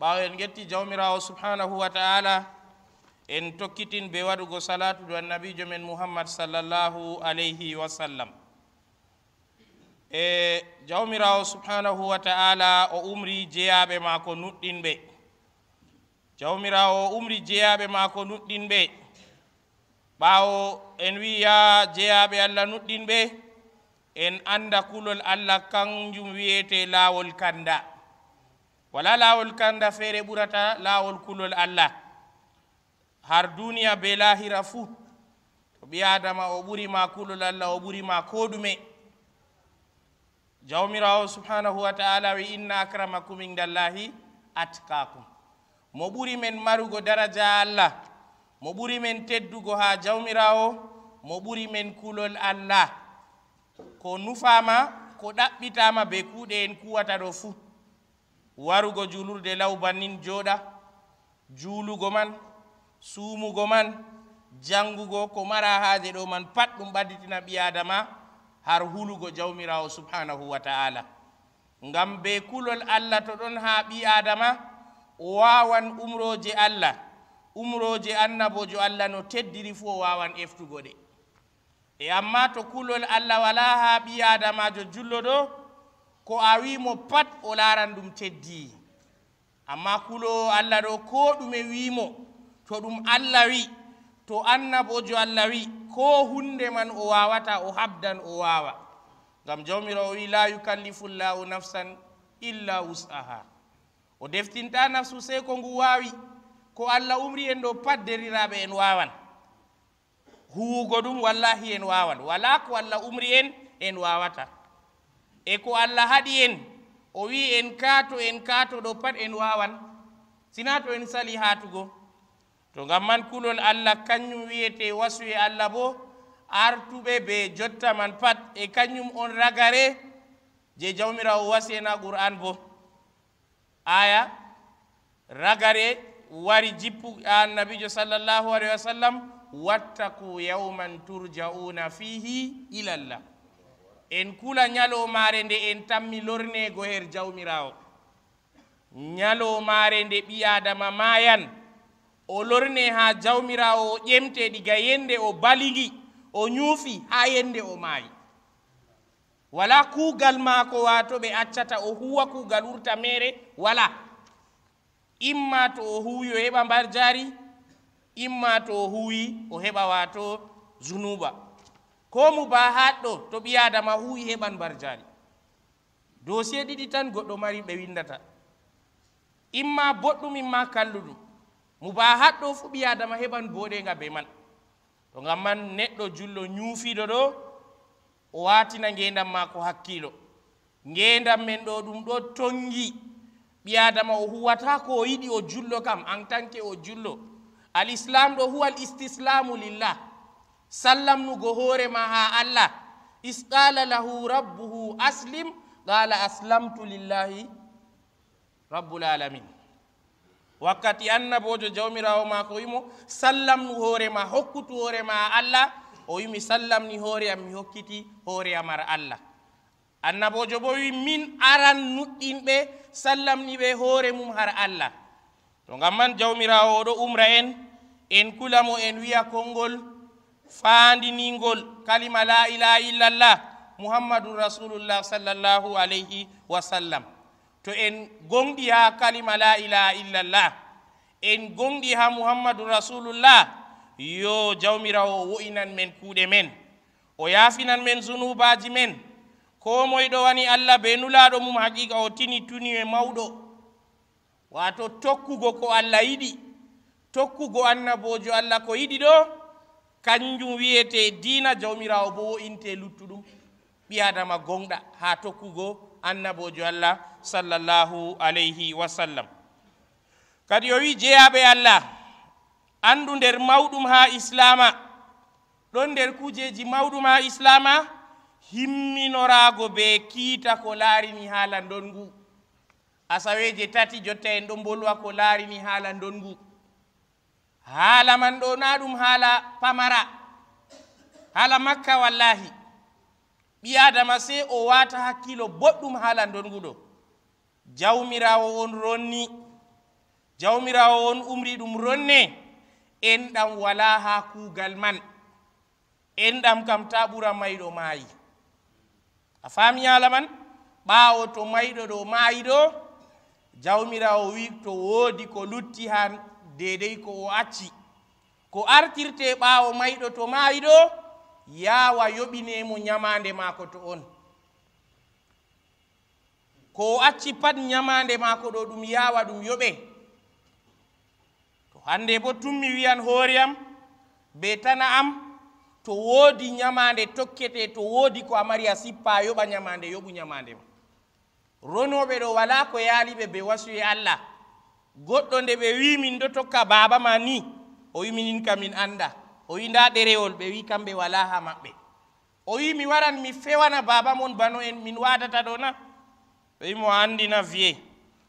ɓawo en getti jawmirawo subhanahu wa taala en tokkitin be waɗugo salatu du annabijo men muhammad sallallahu alayhi wa sallam e jawmirawo subhanahu wa taala o umri jeyaɓe mako nuɗɗinɓe jawmirawo o umri jeyaɓe mako nuɗɗinɓe ɓawo en wi ya jeyaɓe allah nuɗɗinɓe en anda kulol allah kanjum wiyete lawol kanda wala laawol kannda feere ɓurata laawol kulol allah har duniya be lahira fuu to ɓi adama o ɓurima kulol allah o ɓurima ko ɗume jawmirawo subhanahu wa taala wi inna acramacum indallahi atkakum mo ɓuri men marugo daraja allah mo ɓuri men teddugo ha jawmirawo mo ɓuri men kulol allah ko nufama ko ɗaɓɓitama be kuuɗe en kuwata ɗo fuu warugo julurde law bannin jooɗa juulugo man suumugo man janngugo ko mara haaje ɗo man pat ɗum ɓadditina ɓiyaadama har hulugo jawmirawo subhanahu wa ta'ala ngam be kulol allah to ɗon haa ɓi aadama o waawan umroje allah umroje annabojo allah no teddiri fuu o waawan eftugo ɗe e amma to kulol allah walaa haa ɓi aadamajo jullo ɗo ko a wimo pat o laran ɗum teddi amma kulowo allah ɗo ko ɗume wimo to ɗum allah wi to annabojo allah wi ko hunde man o wawata o habdan o wawa gam jawmirawo wi la yukallifu llahu nafsan illa wus'aha o deftinta nafsu sey ko ngu wawi ko allah umri en ɗo pat deriraɓe en wawan huwugo ɗum wallahi en wawan wala ko allah umri en en wawata e ko allah haɗi en o wi en kaato en kaato ɗo pat en wawan sina to en sali haatugo to gam man kulol allah kañum wiyete wasuye allah bo artuɓe be jotta man pat e kañum on ragare je jawmirawo wasi ena qur'an bo aya ragare wari jippu annabijo sallllahu alayhi wa sallam wattaku yawman turjauna fihi ilallah en kula ñalomaare nde en tammi lornego her jawmirawo ñalomaare nde ɓi adama mayan o lorne ha jawmirawo o ƴemte ɗiga yende o baligui o ñuufi ha yende o maayi wala kuugal maako wato ɓe accata o huwa kuugal wurta mere wala imma to o huwi o heɓa mbar jaari imma to o huwi o heɓa wato junuba ko mo ba haɗɗo to ɓi adama huwi heɓan mbarjaani dossier ɗiɗi tan goɗɗo mari ɓe windata imma boɗɗum imma kalluɗum mo ba haɗɗo fu ɓi adama heɓan boɗega be man to gam man neɗɗo jullo ñuufiɗo ɗo o watina ngendam mako hakkilo ngendam men ɗo ɗum ɗo tongi ɓi adama o huwata ko yiɗi o jullo kam en tanke o jullo al'islam ɗo huwal istislamu lillah sallamnugo hoorema ha allah isqala lahu rabbuhu aslim qala aslamtu lillahi rabbulalamin wakkati annabojo jawmirawo mako wimo sallamnu hoorema hokkutu hoorema ha allah o wimi sallamni hoore am mi hokkiti hoore amar allah annabojo bo wi min aran nuɗɗinɓe sallamni ɓe hoore mum har allah to gam man jawmirawo oɗo umra en en kulamo en wiya konngol faandiningol kalima la ilaha illallah muhammadun rasulullah sallllahu alayhi wa sallam to en gonɗi ha kalima la ilaha illallah en gonɗi ha muhammadun rasulullah yo jawmirawo wo'inan men kuuɗe men o yaafinan men zunubaji men ko moye ɗo wani allah be nulaɗo mum haqiqa o tini tuni e mawɗo wato tokkugo ko allah yiɗi tokkugo annabojo allah ko yiɗi ɗo kanjum wiyete diina jawmirawo bo wo'inte luttuɗum ɓiyadama gonɗa ha tokkugo annabojo allah sallllahu alayhi wa sallam kadi yo wi jeyaɓe allah andu nder mawɗum ha islama ɗon nder kujeji mawɗum ha islama himminorago be kiita ko laarini haala ndon ngu asaweje tati jotta en ɗo mbolwa ko laarini haala ndon ngu haala man ɗo na ɗum haala pamara haala makka wallahi ɓi adama sey o wata hakkilo boɗɗum haala donguɗo jawmirawo on ronni jawmirawo on umri ɗum ronne en ɗam wala ha kugal man en ɗam kam ta ɓura mayɗo maayi a faami haala man ɓaawo to mayɗo ɗo maayi ɗo jawmirawo wi to woodi ko lutti han deidei ko o acci ko artirte ɓaawo mayɗo to maayiɗo yaawa yoɓineemo ñamaande maako to on ko o acci pat ñamaande maako ɗo ɗum yaawa ɗum yoɓe to hannde bo tummi wiyan hoore am be tana am to woodi ñamaande tokketee to woodi ko a mari a sippa yoɓa ñamaande yoɓu ñamaande ma ronooɓe ɗo walaa ko yaali ɓe be wasuye allah goɗɗo nde ɓe wi min ɗo tokka baba ma ni o wi minin ka min anda o wi nda ɗerewol ɓe wi kamɓe wala ha maɓɓe o wi mi waran mi fewana baba mon bano en min wadata ɗo na ɓe wi mo andina wiye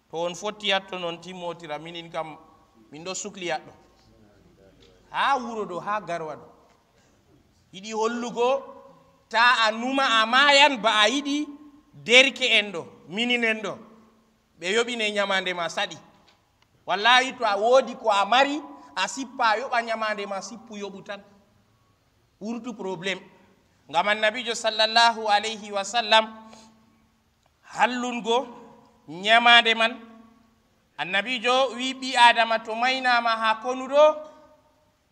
to on fotti hatto noon timmotira minin kam min ɗo sukli hatɗo ha wuro ɗo ha garwa ɗo yiɗi hollugo ta a numa a mayan ba a yiɗi derke en ɗo minin en ɗo ɓe yoɓine ñamande ma saɗi wallahi to a woodi ko a mari a sippa a yoɓa ñamande ma sippu yoɓu tan wurtu probléme ngam annabijo sallllahu alayhi wa sallam hallungo ñamande man annabijo wi ɓi adama to maynama ha konuɗo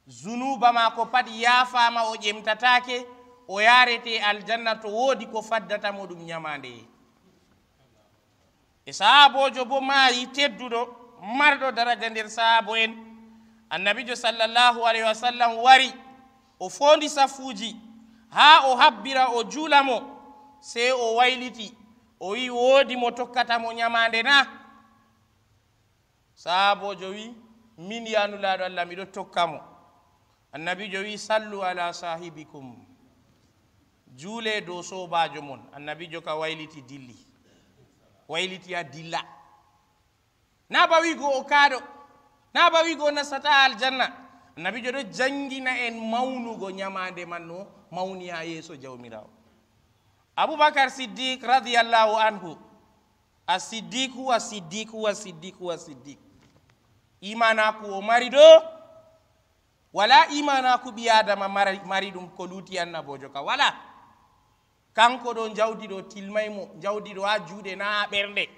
zunuba ma ko pat yaafama o ƴemtatake o yarete aljanna to woodi ko faddatamo ɗum ñamande e sahabojo bo maayi tedduɗo marɗo daraja nder saabo en annabijo sallllahu alayhi wa sallam wari o fondi safuuji haa o habbira o juula mo sey o wayliti o wii woodi mo tokkata mo ñamaande na saabojo wii min yanulaaɗo allah miɗo tokka mo annabijo wii sallu ala sahibikum juule dow sobajo mon annabijo ka wayliti dilli wayliti a dilla na bawigo o kaaɗo na bawigo o nasata aljanna annabijo ɗo jangina en mawnugo ñamande manno no yeso ha yeeso jawmirawo aboubacar siddiq radiallahu anhu a siddique huwa siddique huwa siddique huwa siddique imanaku o mari wala imanaku ɓi adama mari ɗum ko luuti annabojo ka wala kanko ɗo jawdi ɗo tilmaymo jawdi ɗo ha na ha ɓernde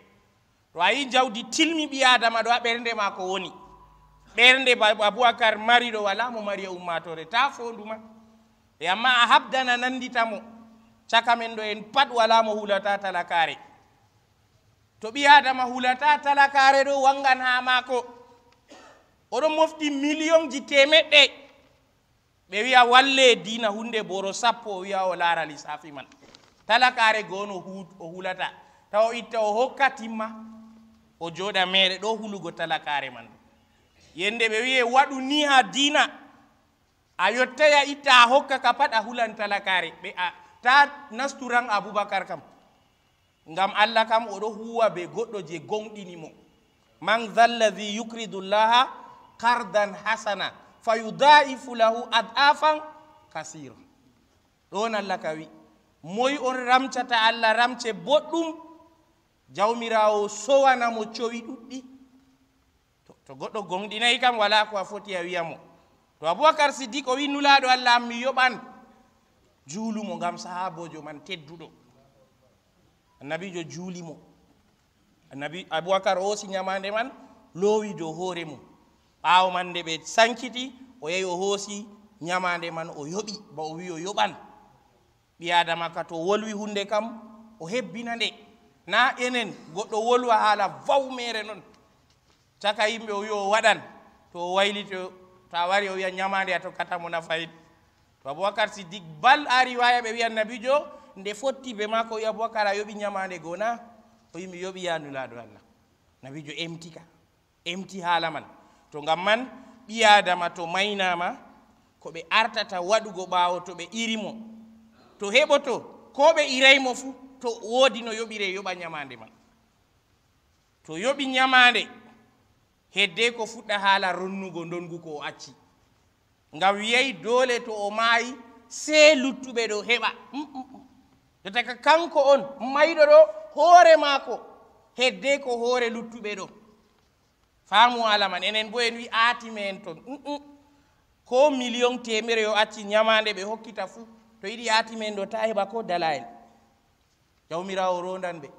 to a yi jawdi tilmi ɓi adama ɗo a ɓernde ma ko woni ɓernde aboubacar mari ɗo wala mo mari a e ummatore ta fonduma e amma a habdana nanditamo caka men ɗo en pat wala mo hulata talakare to ɓi adama hulata talakare ɗo wangan ha mako oɗon mofɗi million ji temeɗɗe ɓe wiya walle dina hunde boro sappo o wiya o lara lissafi man talakare gono o hulata taw itta o hokka timma o jooɗa meere ɗo hulugo talakaare man yennde ɓe wiye waɗu ni ha diina a yottaya itta a hokka ka pat a hulan talakaare ɓe a ta nasturan aboubacar kam ngam allah kam oɗo huwa be goɗɗo je gonɗini mo man za llahi yukridu llaha kardan hasana fa yudaifu lahu adafan kasira ɗon allah ka wi moy on ramcata allah ramce boɗɗum jawmirawo sowanamo cowi ɗuɗɗi to goɗɗo gonɗinayi kam wala ko a foti a wiya mo to aboubacar siddik o wi nulaɗo allah am mi yoɓan juulumo ngam sahabojo man tedduɗo annabijo juulimo annabi aboubacar hoosi ñamande man loowi dow hoore mum ɓaawo man nde ɓe sankiti o yehi o hoosi ñamande man o yoɓi ba o wi o yoɓan ɓi adama ka to wolwi hunde kam o hebbina nde na enen goɗɗo wolwa haala fawmere noon caka yimɓe o wi o waɗan to o waylito to a wari o wiya ñamande a to katamo nafayd to aboubacar siddik bal ari waya ɓe wiya nabijo nde fottiɓe ma ko wi aboubacar a yoɓi ñamande goo na o wimi yoɓi yanulaɗo allah nabijo emti ka emti haala man to ngam man ɓiyadama to maynama ko ɓe artata waɗugo ɓawo to ɓe irimo to heɓoto ko ɓe iraymo fuu to woodi no yoɓire yoɓa ñamande ma to yoɓi ñamande hedde ko fuɗɗa haala ronnugo ndongu ko o acci ngam wiyayi doole to o maayi sey luttuɓe ɗo heɓa jotaka mm, mm, mm. kanko on mayɗo ɗo hoore maako hedde ko hoore luttuɓe ɗo faamu alaman enen bo en wi aati me en toon ko million temere yo acci ñamande ɓe hokkita fuu to yiɗi aati me en ɗo ta heɓa ko dala en jawmirawo rondan ɓe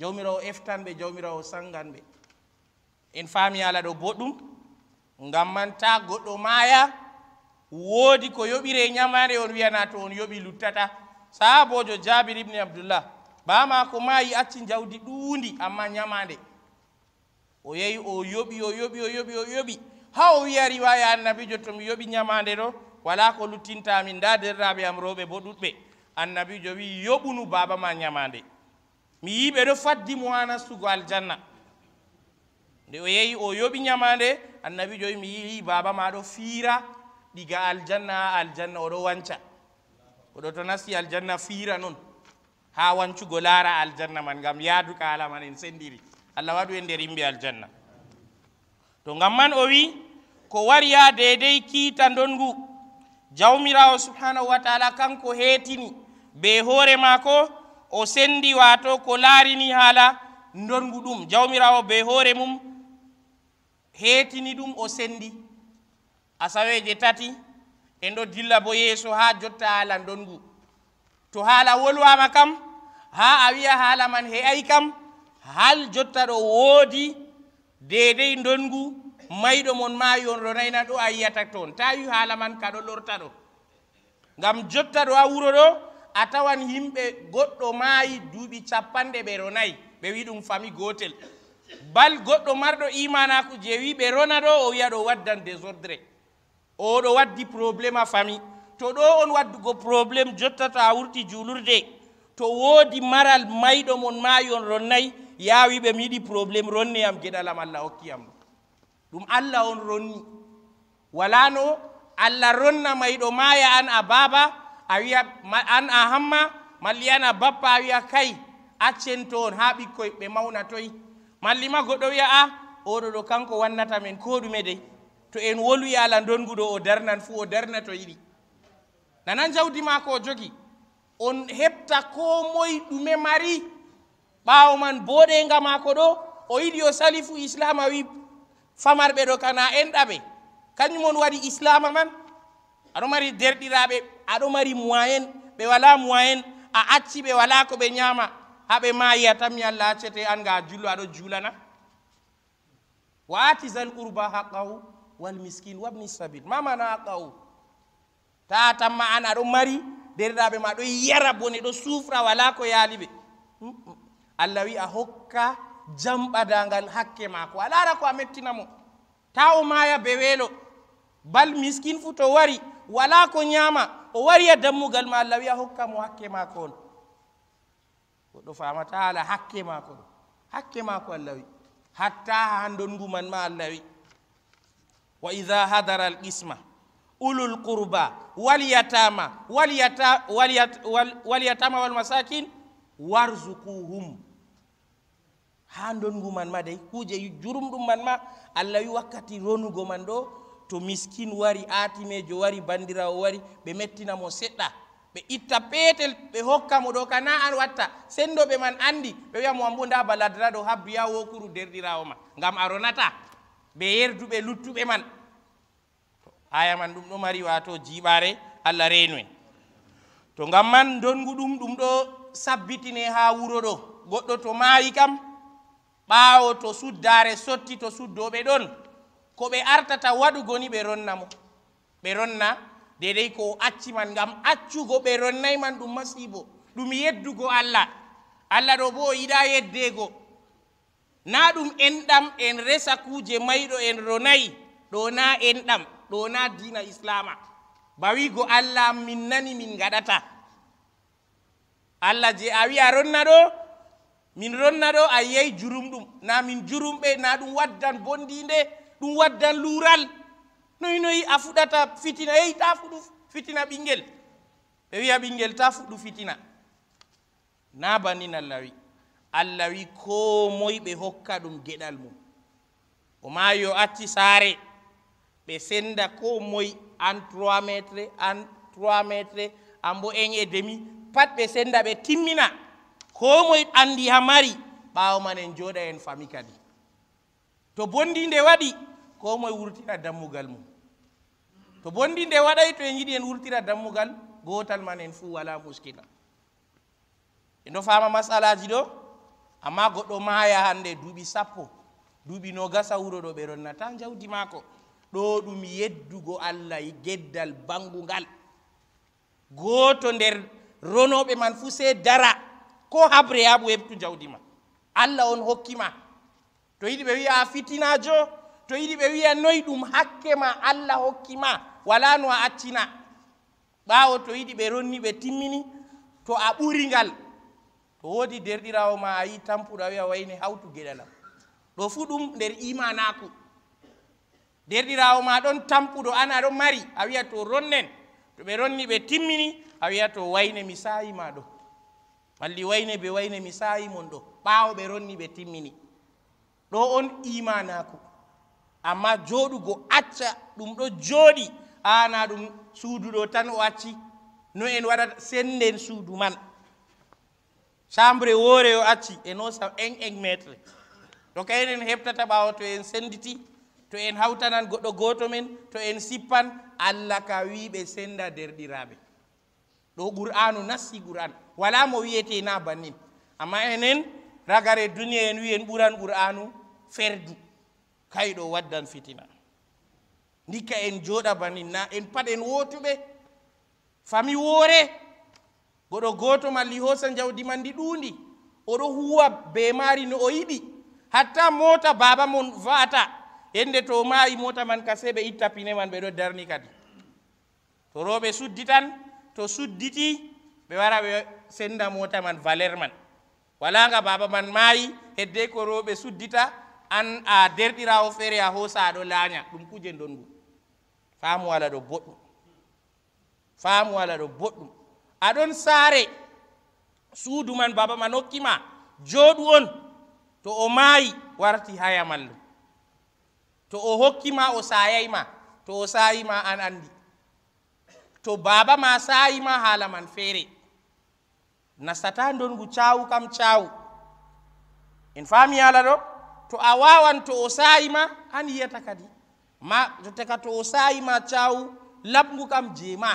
jawmirawo eftan ɓe jawmirawo sangan ɓe en faami ala ɗo boɗɗum ngam manta goɗɗo maya woodi ko yoɓire ñamare on wiyana to on yoɓi luttata sahabojo jabir ibni abdoullah bamako mayi acci jawdi ɗuundi amma ñamande o yehi o yoɓi o yoɓi o yoɓi o yoɓi ha o wiya riwaya annabijo tomi yoɓi ñamande ɗo wala ko luttintamin nda derraɓe am rewɓe bo ɗuɗɓe annabijo wi yoɓunu baba ma ñamande mi yi ɓe ɗo faddi mo ha nastugo aljanna nde o yehi o yoɓi ñamande annabijo wi mi yii baba ma ɗo fiira ɗiga aljanna ha aljanna oɗo wanca oɗo to nasti aljanna fiira noon ha wancugo laara aljanna man ngam yaadu ka ala man en senndiri allah waɗu e nder yimɓe aljanna to ngam man o wi ko wari ha deydey kiita ndongu jawmirawo subhanahu wa taala kanko heetini be hoore maako o sendi wato ko laarini haala ndongu ɗum jawmirawo be hoore mum heetini ɗum o sendi asaweje tati en ɗo dilla bo yeeso ha jotta haala ndongu to haala wolwama kam ha a wiya haala man he ay kam hal jotta ɗo woodi deydey ndongu mayɗo mon maayi on ronayna ɗo a yiyata toon ta wi haala man ka ɗo lorta ɗo ngam jotta ɗo a wuro ɗo a tawan yimɓe goɗɗo maayi duuɓi capanɗe ɓe ronayi ɓe wi ɗum fami gotel bal goɗɗo marɗo imanaku je wi ɓe rona ɗo o wiya ɗo waddan désordre oɗo waddi probléme a fami to ɗo on waddugo probléme jotta to a wurti julurde to woodi maral mayɗo mon maayi on ronnayi yaawi ɓe miyiɗi probléme ronni yam geɗalam allah hokki yam ɗum allah on ronni walano allah ronna mayɗo maaya an a baba a wiya an a hamma malli an a bappa a wiya kay accen to on ha ɓikkoy ɓe mawna toy malli ma goɗɗo wiya a oɗo ɗo kanko wannata men ko ɗume dey to en wolu yala donguɗo o darnan fuu o darna to yiɗi nana jawdi mako o jogi on heɓta ko moye ɗume mari ɓawo man boɗega mako ɗo o yiɗi o sali fuu islama wi famarɓe ɗo kana enɗaɓe kañumon waɗi islama man aɗo mari derɗiraɓe aɗo mari moyen ɓe wala moyen a acci ɓe wala ko ɓe ñama haɓe maayiya tanmi allah accete an ga jullo aɗo juulana wa ati zal qourba haqqahu wal miskine wabni sabil mamana haqqahu ta tamma an aɗo mari derɗiraɓe ma ɗo yara bone ɗo suufra wala ko yaali ɓe allah wi a hokka jamɓadagal hakke maako a laara ko a mettinamo ta o maaya be weelo bal miskine fuu to wari wala ko ñaama o wari a e dammugal ma allah wiya hokka mo hakke maako on goɗɗo famata ala hakke maako o hakke maako allah wi hatta ha ndonnguman ma allah wi wa ida hadara al qisma ulul qurba walyatama walyatama walmasakine warzukuhum ha ndonngu man ma dey kuuje jurumɗum man ma allah wi wakkati ronugo man ɗo to miskine wari atimejo wari bandirawo wari ɓe mettinamo seɗɗa ɓe itta peetel ɓe hokka mo ɗo ka na an watta senndoɓe man anndi ɓe wiya mo wambo nda baladra ɗo habbiya wokuru derɗirawo ma ngam a ronata ɓe yerduɓe luttuɓe man haya man ɗum ɗo mari wato jiɓare allah renuen to ngam man dongu ɗum ɗum ɗo sabbitine ha wuro ɗo goɗɗo to mayi kam ɓawo to suddare sotti to suddoɓe ɗon ko ɓe artata waɗugo ni ɓe ronna mo ɓe ronna dedey ko acci man ngam accugo ɓe ronnayi man ɗum masibo ɗum yeddugo allah allah ɗo bo o yiɗa yeddego na ɗum enɗam en resa kuuje mayɗo en ronayi ɗo na enɗam ɗo na dina islama bawigo allah min nani min gaɗata allah je a wi a ronna ɗo min ronna ɗo a yiyayi jurum ɗum na min jurumɓe na ɗum waddan bondi nde ɗum waddan lural noyi noyi a fuɗata fitina yehi ta fuɗu fitina ɓinngel ɓe wiya ɓinngel ta fuɗu fitina na bannin allah wi allah wi ko moy ɓe hokka ɗum geɗal mum o maayo acci saare ɓe senda ko moy an 3 métre an 3 métre anbo en e demi pat ɓe senda ɓe timmina ko moy anndi ha mari ɓaawo man en jooɗa en fami kadi to bondi nde waɗi ko moye wurtira dammugal mum to bondi nde waɗay to en yiɗi en wurtira dammugal gotal man en fuu wala muskila e ndo fama masalaji ɗo amma goɗɗo maya hande duuɓi sappo duuɓi no gasa wuro ɗo ɓe ronnata jawdi maako ɗo ɗum yeddugo allah geddal bangugal goto nder ronoɓe man fuu sey dara ko habre yaɓu hebtu jawdi ma allah on hokkima to yiɗi ɓe wiya fitinajo to yiɗi ɓe wiya noyi ɗum hakke ma allah hokki ma wala no a accina ɓawo to yiɗi ɓe ronni ɓe timmini to a ɓuringal to woodi derɗirawo ma a yi tampuɗo a wiya wayni hawtu geɗalam ɗo fu ɗum nder imanaku derɗirawo ma ɗon tampuɗo an aɗo mari a wiya to ronnen to ɓe ronni ɓe timmini a wiya to wayne mi ma ɗo walli wayne be wayne mi saayi mon ɗo ɓaawo ɓe ronni ɓe timmini ɗo on imanako amma joɗugo acca ɗum ɗo joɗi ana ɗum suuduɗo tan o acci no en waɗat senden suudu man chambre woore o acci e nosa en en métre to kayenen heɓtata ɓawo to en senditi to en hawtanan goɗɗo goto men to en sippan allah ka wiɓe senda derɗiraɓe ɗo qur anu nassi qur an wala mo wiyete na bannin amma enen ragare duniya en wiyen ɓuran qur anu ferdu kayɗo waddan fitina ndikka en jooɗa banin na en pat en wotuɓe fami woore goɗo gooto malli hoosa jawdi man ndi ɗuundi oɗo huwa be maari no o yiɗi hatta moota baaba mon va'ata yennde to maayi moota man ka sey ɓe itta pine man ɓe ɗo darni kadi to rooɓe suddi tan to sudditi ɓe wara ɓe senda moota man valeur man walanga baaba man maayi heddey ko rooɓe suddita an a derɗirawo feere a hoosa aɗo laaña ɗum kuje ndonngu faamu wala ɗo boɗɗum faamu wala ɗo boɗɗum aɗon saare suudu man baba ma nokkima jooɗu on to o maayi warti hayamallum to o hokkima o saayayma to o saayima an anndi to baaba ma saayima haala man feere nastata ndongu caawu kam caawu en faami haala ɗo to a wawan to o sayima an yiyata kadi ma toteka to o sayima caw labgu kam jeema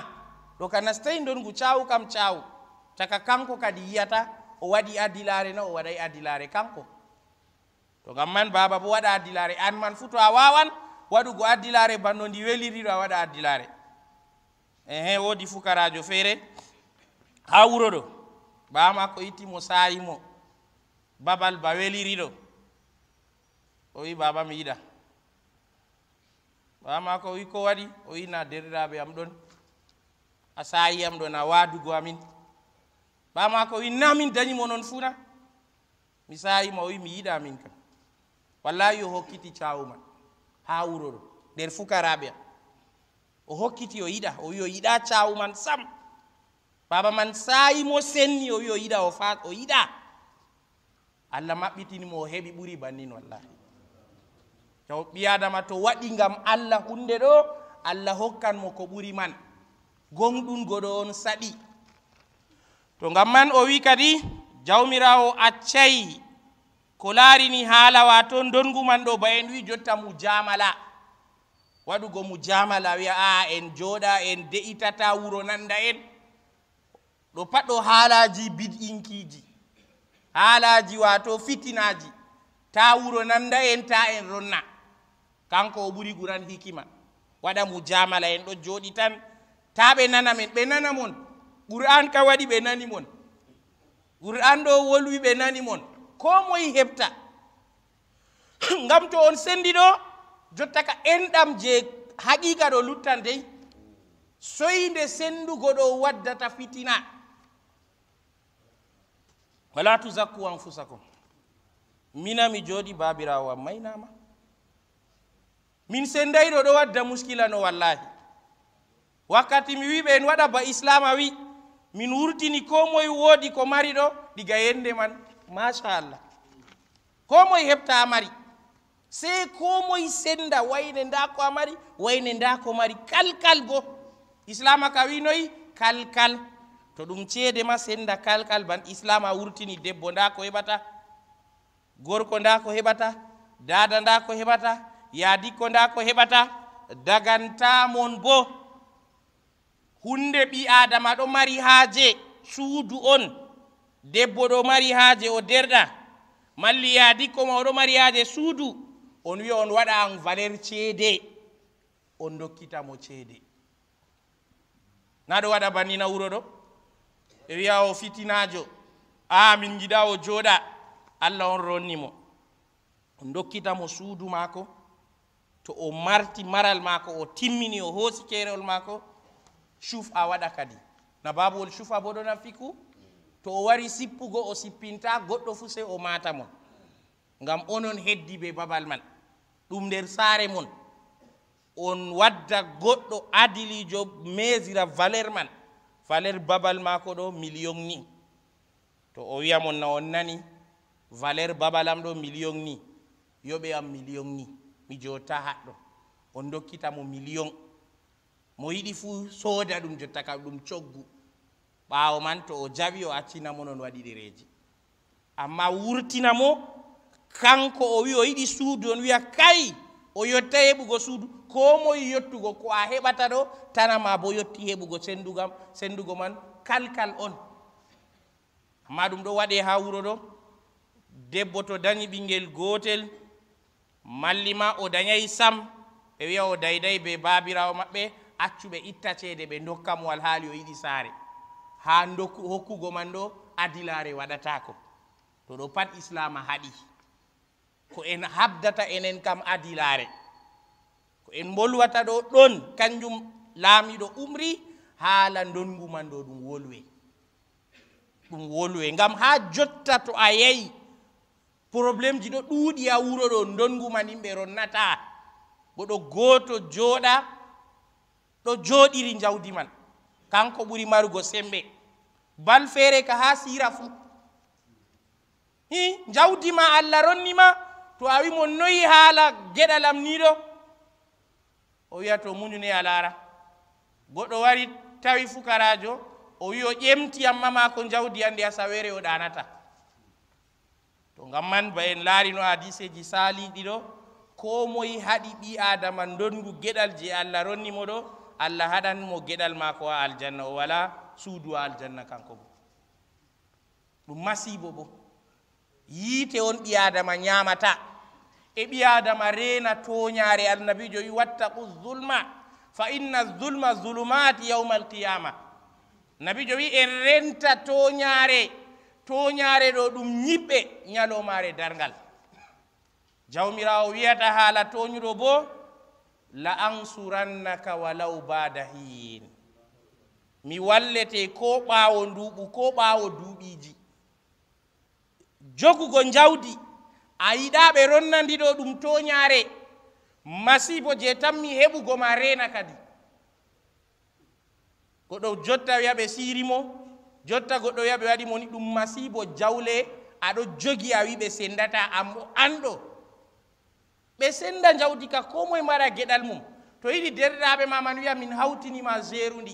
ɗo ka nastayi dongu caw kam caw taka kanko kadi yiyata o waɗi adilare na o waɗay adilare kanko to gam man baba bo waɗa adilare an man fu to a wawan waɗugo adilare banno ndi weliriɗo a waɗa adilare ehe wodi fukarajo feere ha wuro ɗo bamako ittimo sayimo babal ba weliriɗo o wi baba mi yiɗa baba mako o wi ko waɗi o wi na derɗiraɓe am ɗon a sayi am ɗon a wadugo amin baba mako o wi namin dañimo noon fuuna mi sayima o wi mi yiɗa min kam wallayi o hokkiti cawuma ha wuroɗo nder fukaraɓe am o hokkiti o yiɗa o wi o yiɗa cawuman sam baba man sayimo senni o wi o yiɗa o fa o yiɗa allah maɓɓitinimo o heɓi ɓuri bannin wallahi taw ɓi adama to waɗi gam allah hunde ɗo allah hokkan mo ko ɓuri man gomɗungo ɗo on saɗi to gam man o wi kadi jawmirawo accayi ko laarini haalawa to dongu man ɗo ba en wi jotta mu jamala waɗugo mu jamala wiya a en jooɗa en de'itata wuro nanda en ɗo pat ɗo haalaji bid'inkiji haalaji wato fitinaji ta wuro nanda en ta en ronna kanko o ɓuri guran hikima waɗa mo jamala en ɗo joɗi tan ta ɓe nana men ɓe nana mon qur'an ka waɗi ɓe nani mon qur'an ɗo wolwi ɓe nani mon ko moye heɓta ngam to on sendiɗo jotta ka enɗam je haqiqa ɗo luttan dey soyde sendugo ɗo waddata fitina wala tou zakku anfusa kom minami jooɗi babirawa maynama min sendayɗo ɗo wadda muskila no wallahi wakkati mi wiɓe en waɗa ba islam a wi min wurtini ko moye woodi ko mari ɗo ɗiga yende man machallah ko moye heɓta mari sey ko moye senda wayne nda ko a mari wayne nda ko mari kalkal bo islama ka wi noyi kalkal to ɗum ceede ma senda kalkal ban islam a wurtini debbo nda ko heɓata gorko nda ko heɓata dada nda ko heɓata yaadi ko nda ko heɓata dagantamon bo hunde ɓi adama ɗo mari haaje suudu on debbo ɗo mari haaje o derɗa malli yaadi ko ma oɗo mari haaje suudu on wiya on waɗa an valeur ceede on dokkitamo ceede na ɗo waɗa bannina wuro ɗo ɓe wiya o fitinajo a min giɗa o jooɗa allah on ronni mo on dokkitamo suudu maako to o marti maral maako o timmini o hoosi keerol maako chuf a waɗa kadi na baabuwol chufa bo ɗo nafiku to o wari sippugo o sippinta goɗɗo fuu sey o maata mon ngam onon heddi ɓe babal man ɗum nder saare mon on wadda goɗɗo adilijo mesira valeur man valeur babal maako ɗo million ni to o wiya mon na on nani valeur babal am ɗo million ni yoɓe am million ni mi jotta haɗɗo on dokkitamo million mo yiɗi fuu sooda ɗum jotta kam ɗum coggu ɓaawo man to o jawi o accinamo noon waɗi ɗereeji amma wurtinamo kanko o wi o yiɗi suudu on wiya kay o yotta heɓugo suudu ko moye yottugo ko a heɓata ɗo tanama bo yotti heɓugo sendugam sendugo man kalkal on amma ɗum ɗo waɗe ha wuro ɗo debbo to dañi ɓinguel gotel mallima o dañayi sam ɓe wiya o daydayi be babirawo maɓɓe accu ɓe itta ceede ɓe dokka mo wal haali o yiɗi saare ha dokku hokkugo man ɗo adilare waɗatako to ɗo pat islama haɗi ko en habdata enen kam adilare ko en bolwata ɗo ɗon kanjum laamiɗo umri haala dongu man ɗo ɗum wolwe ɗum wolwe ngam ha jotta to a yeyi probléme ji ɗo ɗuuɗi a wuro ɗo ndongu man yimɓe ronnata goɗo gooto jooɗa ɗo jooɗiri njawdi man kanko ɓuri marugo semmbe bal feere ka haa siira fuu i njawdi ma allah ronni ma to a wi mo noyi haala geɗal am ni ɗo o wiya to muñune a laara goɗo wari tawi fukaraajo o wi o ƴemti amma maako njawdi annde asaweere o ɗanata to ngam man ba en laari no adiseji saali ɗiɗo ko moye haɗi ɓi adama dongu geɗal je allah ronni mo ɗo allah haɗan mo geɗal maako ha aljanna o wala suudu ha aljanna kanko bo ɗum masibo bo yiite on ɓi adama ñamata e ɓi adama rena toñare annabijo wi wattaku zulma fa inna zulma zulumati yawma alqiyama nabijo wi en renta toñare toñaare ɗo ɗum ñiɓɓe ñalomaare dargal jawmirawo wiyata haala toñuɗo bo la ansurannaka walaw bada hiin mi wallete ko ɓaawo nduuɓu ko ɓaawo duuɓiiji jogugo njawdi a yiɗaaɓe ronnandiɗo ɗum toñaare masibo je tanmi heɓugo ma reena kadi goɗo jotta wiya ɓe siiri mo jotta goɗɗo wiya ɓe waɗi moni ɗum masibo jawle aɗo jogi a wi ɓe sendata ambo anɗo ɓe senda jawdi ka ko moye mbaɗa geɗal mum to yiɗi derɗaɓe maman wiya min hawtinima gerundi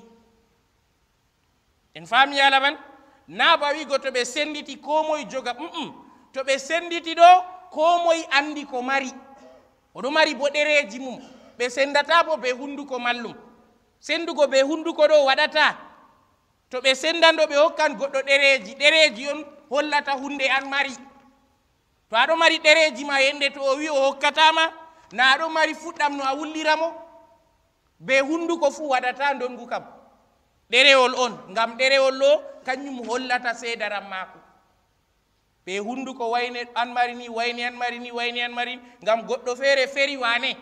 en faami yalaman na ba wi goto ɓe senditi ko moye joga um um to ɓe senditi ɗo ko moye andi ko mari oɗo mari boɗereji mum ɓe sendata bo be hunduko mallum sendugo be hunduko ɗo waɗata to ɓe sendan ɗo ɓe hokkan goɗɗo ɗereji ɗereji on hollata hunde an mari to aɗo mari ɗereji ma yennde to o wi o hokkatama na aɗo mari fuɗɗam no a wulliramo be hunduko fuu waɗata ndongu kam ɗerewol on ngam ɗerewol o kañum hollata seedaran maako ɓe hunduko wayne an mari ni wayni an mari ni wayni an mari ni ngam goɗɗo feere feri wane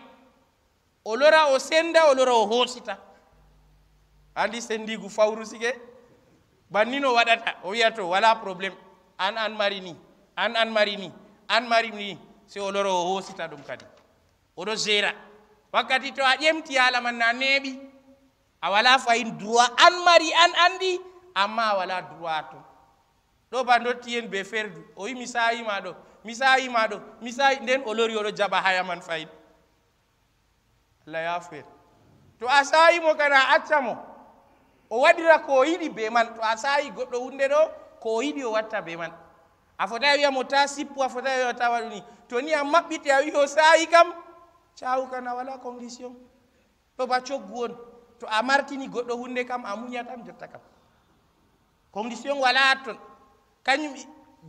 o lora o senda o lora o hoosita andi sendigu fawru sige bannino waɗata o wiyato wala probléme an an mari ni an an mari ni an mari ni se o loro o hoosita ɗum kadi oɗo géra wakkati to a ƴemti halaman na neeɓi a wala fayin droit an mari an andi amma a wala droit to ɗo ba dotti hen be ferdu o wi mi sayima ɗo mi sayima ɗo mi sayi nden o lori oɗo jaɓa hayaman fayin allah yafu hen to a sayimo kana a accamo o waɗira ko yiɗi be man to a saayi goɗɗo hunde ɗo ko yiɗi o watta be man a fotawi wiyamo ta sippu a fotawi wiya ta waɗu ni to ni a maɓɓiti a wi o sayi kam cahu a wala condition to ba coggu on to a martini goɗɗo hunde kam a muña jotta kam condition wala ton kañum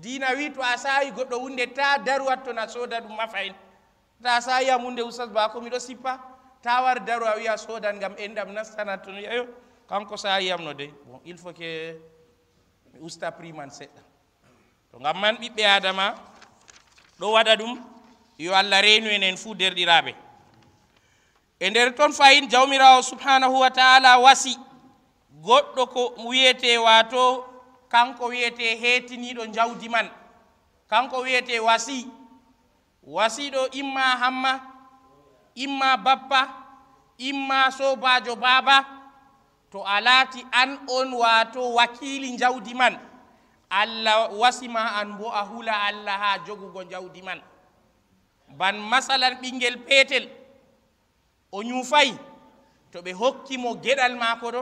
dina wi to a sayi goɗɗo hunde ta daru hatton soda sooda ɗum mafa en ta sayi amunde am ba usas bako sippa ta war daru a wiya sodan ngam endam nastana ton kanko sa yiyamno dey bon il faut que mi usta pri man seɗɗa to gam man ɓiɓɓe adama ɗo waɗa ɗum yo allah reenu enen fuu derɗiraɓe e nder toon fayin jawmirawo subhanahu wa taala wasi goɗɗo ko wiyete wato kanko wiyete hetiniɗo jawdi man kanko wiyete wasi wasiɗo imma hamma imma bappa imma sobajo baba to a laati an on waato wakili jawdi man allah wasima an bo a hula allah ha jogugo jawdi man ban masalan ɓinguel peetel o ñuufayi to ɓe hokkimo geɗal maako ɗo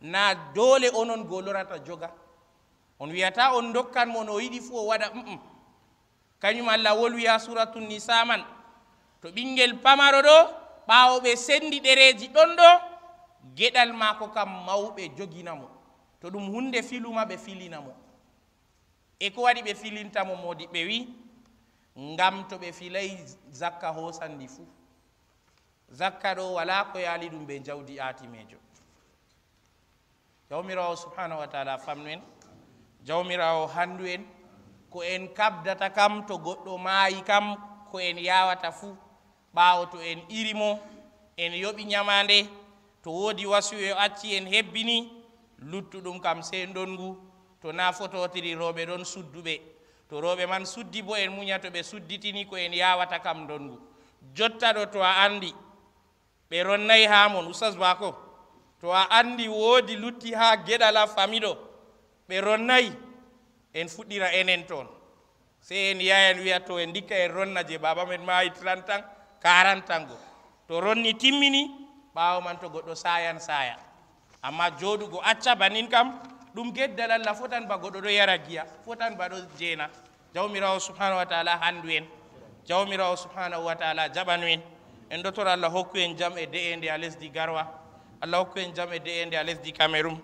na doole onon go lorata joga on wiyata on dokkanmo no yiɗi fuu o waɗa um um kañum allah wol wiya suratu nisa man to ɓinguel pamaro ɗo ɓaawo ɓe senndi ɗereeji ɗon ɗo geɗal maako kam mawɓe jogina mo to ɗum hunde filuma ɓe filina mo e ko waɗi ɓe filinta mo modi ɓe wi ngam to ɓe filayi zakka hosandi fuu zakka ɗo wala ko yaali ɗum ɓe jawdi aatimejo jawmirawo subhanahu wa taala famnu en jawmirawo handu en ko en kabdata kam to goɗɗo maayi kam ko en yawata fuu ɓaawo to en iri mo en yoɓi ñamande to woodi wasu e acci en hebbini luttuɗum kam sey ndongu to na fototiri rooɓe ɗon sudduɓe to rooɓe man suddi bo en muñato ɓe sudditini ko en yawata kam ndongu jotta ɗo to a andi ɓe ronnayi ha mon ustas bako to a andi woodi lutti ha geɗala famiɗo ɓe ronnayi en fuɗɗira enen toon sey en yayan wiya to en dikka en ronna je baba men mayi trante tan quarante tan go to ronni timmini ɓaawo man to goɗɗo sayan saya amma joɗugo acca banin kam ɗum geddal allah fotan ba goɗɗo ɗo yara giya fotan ba ɗo jeena jawmirawo subhanahu wa taala handu en jawmirawo subhanahu wa taala jaɓanu en en ɗotor allah hokku en jam e de ende a lesdi garwa allah hokku en jam e de ende a lesdi cameron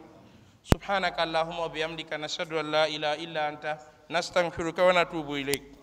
subhanaka allahuma wa bihamdika nashhadu an la ilaha illa anta nastanfiruka wa natubu ileyk